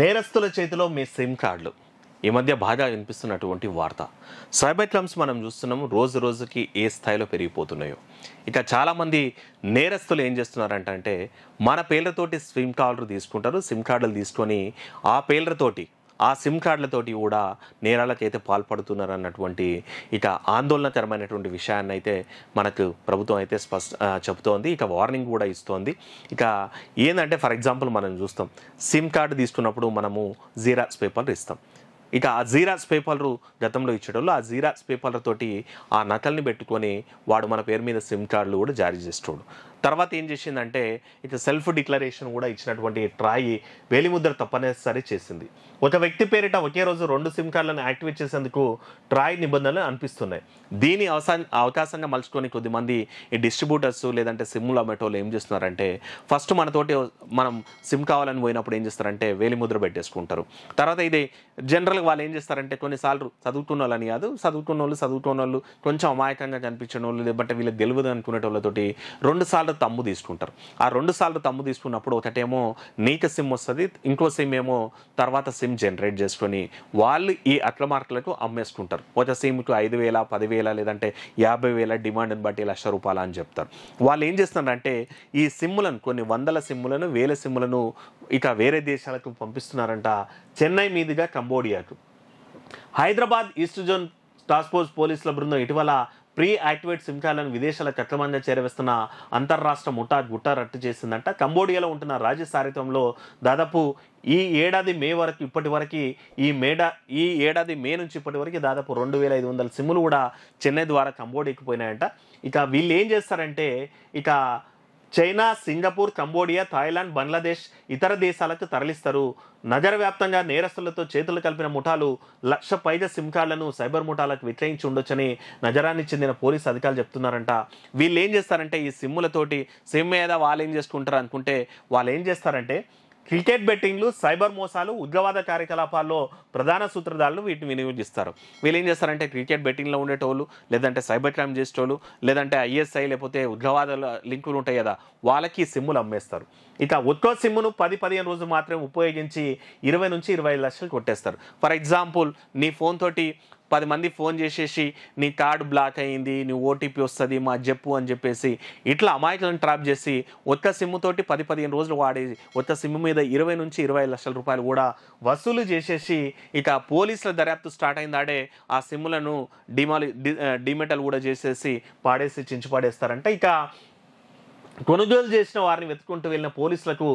నేరస్తుల చేతిలో మీ సిమ్ కార్డులు ఈ మధ్య బాగా వినిపిస్తున్నటువంటి వార్త సైబర్ క్రైమ్స్ మనం చూస్తున్నాము రోజు రోజుకి ఏ స్థాయిలో పెరిగిపోతున్నాయో ఇక చాలామంది నేరస్తులు ఏం చేస్తున్నారంటే మన పేర్లతోటి సిమ్ కార్డులు తీసుకుంటారు సిమ్ కార్డులు తీసుకొని ఆ పేర్లతోటి ఆ సిమ్ కార్డులతోటి కూడా నేరాలకైతే పాల్పడుతున్నారు అన్నటువంటి ఇక ఆందోళనకరమైనటువంటి విషయాన్ని అయితే మనకు ప్రభుత్వం అయితే స్పష్ట చెబుతోంది ఇక వార్నింగ్ కూడా ఇస్తోంది ఇక ఏంటంటే ఫర్ ఎగ్జాంపుల్ మనం చూస్తాం సిమ్ కార్డు తీసుకున్నప్పుడు మనము జీరాక్స్ పేపర్లు ఇస్తాం ఇక ఆ జీరాక్స్ పేపర్లు గతంలో ఇచ్చేటోళ్ళు ఆ జీరాక్స్ పేపర్లతోటి ఆ నకల్ని పెట్టుకొని వాడు మన పేరు మీద సిమ్ కార్డులు కూడా జారీ చేస్తాడు తర్వాత ఏం చేసిందంటే ఇక సెల్ఫ్ డిక్లరేషన్ కూడా ఇచ్చినటువంటి ట్రాయి వేలిముద్ర తప్పనిసరి చేసింది ఒక వ్యక్తి పేరిట ఒకే రోజు రెండు సిమ్ కార్డులను యాక్టివేట్ చేసేందుకు ట్రాయ్ నిబంధనలు అనిపిస్తున్నాయి దీని అవసా అవకాశంగా మలుచుకొని కొద్దిమంది ఈ డిస్ట్రిబ్యూటర్స్ లేదంటే సిమ్లు అమ్మేటోళ్ళు ఏం చేస్తున్నారంటే ఫస్ట్ మనతోటి మనం సిమ్ కావాలని పోయినప్పుడు ఏం చేస్తారంటే వేలిముద్ర పెట్టేసుకుంటారు తర్వాత ఇది జనరల్గా వాళ్ళు ఏం చేస్తారంటే కొన్నిసార్లు చదువుకున్న వాళ్ళని కాదు చదువుకున్న వాళ్ళు చదువుకున్న వాళ్ళు కొంచెం అమాయకంగా కనిపించిన వాళ్ళు లేదంటే వీళ్ళకి తెలియదు అనుకునేటోళ్ళతోటి రెండు సార్లు సార్లు తమ్ము తీసుకుంటారు ఆ రెండు సార్లు తమ్ము తీసుకున్నప్పుడు ఒకటేమో నీక సిమ్ వస్తుంది ఇంకో సిమ్ ఏమో తర్వాత సిమ్ జనరేట్ చేసుకొని వాళ్ళు ఈ అట్ల మార్కులకు అమ్మేసుకుంటారు ఒక సిమ్కి ఐదు వేల పదివేల లేదంటే యాభై వేల డిమాండ్ని బట్టి లక్ష రూపాయలు అని చెప్తారు వాళ్ళు ఏం చేస్తున్నారంటే ఈ సిమ్ములను కొన్ని వందల సిమ్ములను వేల సిమ్ములను ఇక వేరే దేశాలకు పంపిస్తున్నారంట చెన్నై మీదుగా కంబోడియాకు Hyderabad east zone task force పోలీసుల బృందం ఇటీవల ప్రీ యాక్టివేట్ సిమ్ కార్డులను విదేశాల చెట్ల మధ్య చేరవేస్తున్న అంతర్రాష్ట్ర ముఠా గుట్ట రట్టు చేసిందంట కంబోడియాలో ఉంటున్న రాజ్య సారిత్వంలో దాదాపు ఈ ఏడాది మే వరకు ఇప్పటి వరకు ఈ మేడా ఈ ఏడాది మే నుంచి ఇప్పటి వరకు దాదాపు రెండు వేల ఐదు వందల సిమ్ములు కూడా చెన్నై ద్వారా కంబోడియాకి పోయినాయంట ఇక వీళ్ళు ఏం చేస్తారంటే ఇక China Singapore Cambodia Thailand Bangladesh ఇతర దేశాలకు తరలిస్తారు నగర వ్యాప్తంగా నేరస్తులతో చేతులు కలిపిన ముఠాలు లక్ష పైద సిమ్ కార్డులను సైబర్ ముఠాలకు విక్రయించి ఉండొచ్చని నజరానికి చెందిన పోలీసు అధికారులు చెప్తున్నారంట వీళ్ళు ఏం చేస్తారంటే ఈ సిమ్ములతోటి సిమ్ మీద వాళ్ళు ఏం చేసుకుంటారు అనుకుంటే వాళ్ళు ఏం చేస్తారంటే క్రికెట్ బెట్టింగ్లు సైబర్ మోసాలు ఉగ్రవాద కార్యకలాపాల్లో ప్రధాన సూత్రధారులు వీటిని వినియోగిస్తారు వీళ్ళు ఏం చేస్తారంటే క్రికెట్ బెట్టింగ్లో ఉండేటోళ్ళు లేదంటే సైబర్ క్రైమ్ చేసేటోళ్ళు లేదంటే ఐఎస్ఐ లేకపోతే ఉగ్రవాద లింకులు ఉంటాయి కదా వాళ్ళకి సిమ్ములు అమ్మేస్తారు ఇక ఒక్కో సిమ్మును పది పదిహేను రోజులు మాత్రమే ఉపయోగించి ఇరవై నుంచి ఇరవై లక్షలు కొట్టేస్తారు ఫర్ ఎగ్జాంపుల్ నీ ఫోన్ తోటి పది మంది ఫోన్ చేసేసి నీ కార్డు బ్లాక్ అయ్యింది నీ ఓటీపీ వస్తుంది మా చెప్పు అని చెప్పేసి ఇట్లా అమాయకులను ట్రాప్ చేసి ఒక్క సిమ్ తోటి పది పదిహేను రోజులు వాడే ఒక్క సిమ్ మీద ఇరవై నుంచి ఇరవై లక్షల రూపాయలు కూడా వసూలు చేసేసి ఇక పోలీసుల దర్యాప్తు స్టార్ట్ అయిందాడే ఆ సిమ్లను డిమాలి డిమెటల్ కూడా చేసేసి పాడేసి చించిపాడేస్తారంటే ఇక కొనుగోలు చేసిన వారిని వెతుకుంటూ వెళ్ళిన పోలీసులకు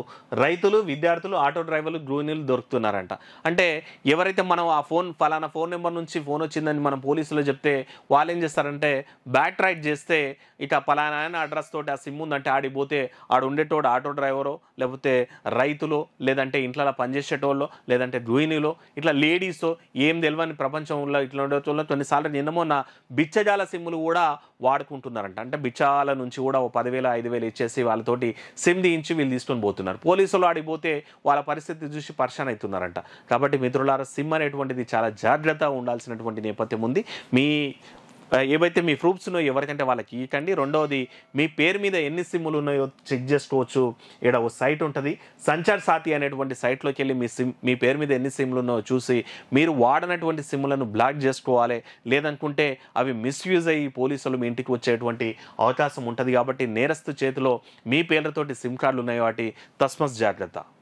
రైతులు విద్యార్థులు ఆటో డ్రైవర్లు గృహిణులు దొరుకుతున్నారంట అంటే ఎవరైతే మనం ఆ ఫోన్ ఫలానా ఫోన్ నెంబర్ నుంచి ఫోన్ వచ్చిందని మనం పోలీసులు చెప్తే వాళ్ళు ఏం చేస్తారంటే బ్యాట్ రైడ్ చేస్తే ఇక ఫలానా అడ్రస్ తోటి ఆ సిమ్ ఉందంటే ఆడిపోతే ఆడు ఉండేటోడు ఆటో డ్రైవరు లేకపోతే రైతులో లేదంటే ఇంట్లో పనిచేసేటోళ్ళు లేదంటే గృహిణిలో ఇట్లా లేడీస్ ఏం తెలియని ప్రపంచంలో ఇట్లా ఉండేటోళ్ళు కొన్నిసార్లు నిన్నమో బిచ్చజాల సిమ్ములు కూడా వాడుకుంటున్నారంట అంటే బిచ్చాల నుంచి కూడా ఓ పదివేల ఐదు వేలు ఇచ్చేసి చేసి వాళ్ళతోటి సిమ్ దించి వీళ్ళు తీసుకొని పోతున్నారు పోలీసులు ఆడిపోతే వాళ్ళ పరిస్థితి చూసి పర్షన్ అవుతున్నారంట కాబట్టి మిత్రులారా సిమ్ అనేటువంటిది చాలా జాగ్రత్త ఉండాల్సినటువంటి నేపథ్యం ఉంది మీ ఏవైతే మీ ప్రూఫ్స్ ఉన్నాయో ఎవరికంటే వాళ్ళకి ఇవ్వకండి రెండవది మీ పేరు మీద ఎన్ని సిమ్ములు ఉన్నాయో చెక్ చేసుకోవచ్చు ఇక్కడ ఒక సైట్ ఉంటుంది సంచార్ సాతి అనేటువంటి సైట్లోకి వెళ్ళి మీ సిమ్ మీ పేరు మీద ఎన్ని సిమ్లు ఉన్నాయో చూసి మీరు వాడనటువంటి సిమ్లను బ్లాక్ చేసుకోవాలి లేదనుకుంటే అవి మిస్యూజ్ అయ్యి పోలీసులు మీ ఇంటికి వచ్చేటువంటి అవకాశం ఉంటుంది కాబట్టి నేరస్తు చేతిలో మీ పేర్లతోటి సిమ్ కార్డులు ఉన్నాయి వాటి తస్మస్ జాగ్రత్త